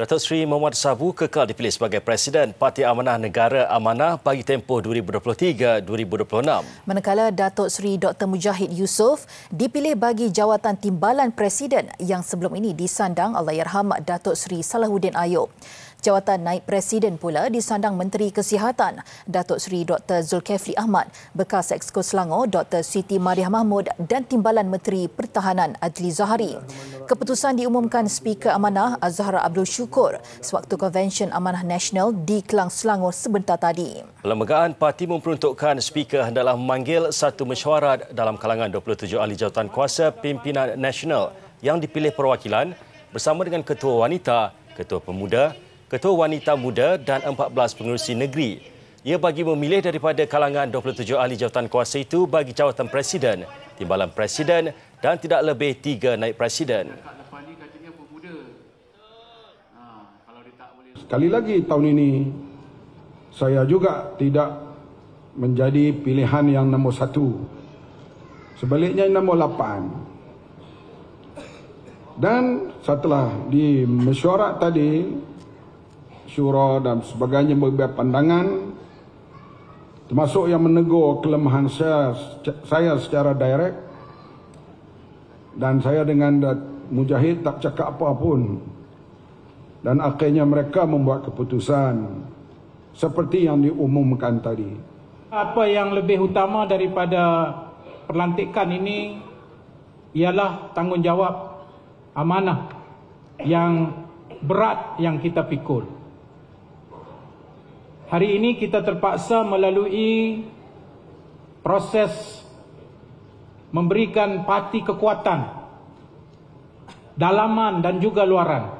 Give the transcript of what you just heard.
Datuk Sri Muhammad Sabu kekal dipilih sebagai Presiden Parti Amanah Negara Amanah bagi tempoh 2023-2026. Manakala Datuk Sri Dr. Mujahid Yusof dipilih bagi jawatan timbalan Presiden yang sebelum ini disandang Allahyarham Datuk Sri Salahuddin Ayub. Jawatan Naib Presiden pula disandang Menteri Kesihatan Datuk Seri Dr. Zulkifli Ahmad, bekas Exco Selangor Dr. Siti Mariah Mahmud dan Timbalan Menteri Pertahanan Adli Zahari. Keputusan diumumkan Speaker Amanah Azhar Abdul Syukur sewaktu Convention Amanah Nasional di Kelang Selangor sebentar tadi. Perlembagaan parti memperuntukkan Speaker hendaklah memanggil satu mesyuarat dalam kalangan 27 ahli jawatan kuasa pimpinan nasional yang dipilih perwakilan bersama dengan Ketua Wanita, Ketua Pemuda, Ketua Wanita Muda dan 14 pengerusi negeri. Ia bagi memilih daripada kalangan 27 ahli jawatan kuasa itu bagi jawatan Presiden, Timbalan Presiden dan tidak lebih 3 naik Presiden. Sekali lagi tahun ini, saya juga tidak menjadi pilihan yang nombor satu. Sebaliknya nombor lapan. Dan setelah di mesyuarat tadi, syura dan sebagainya berbagai pandangan termasuk yang menegur kelemahan saya saya secara direct dan saya dengan mujahid tak cakap apa pun dan akhirnya mereka membuat keputusan seperti yang diumumkan tadi apa yang lebih utama daripada perlantikan ini ialah tanggungjawab amanah yang berat yang kita pikul. Hari ini kita terpaksa melalui proses memberikan parti kekuatan dalaman dan juga luaran.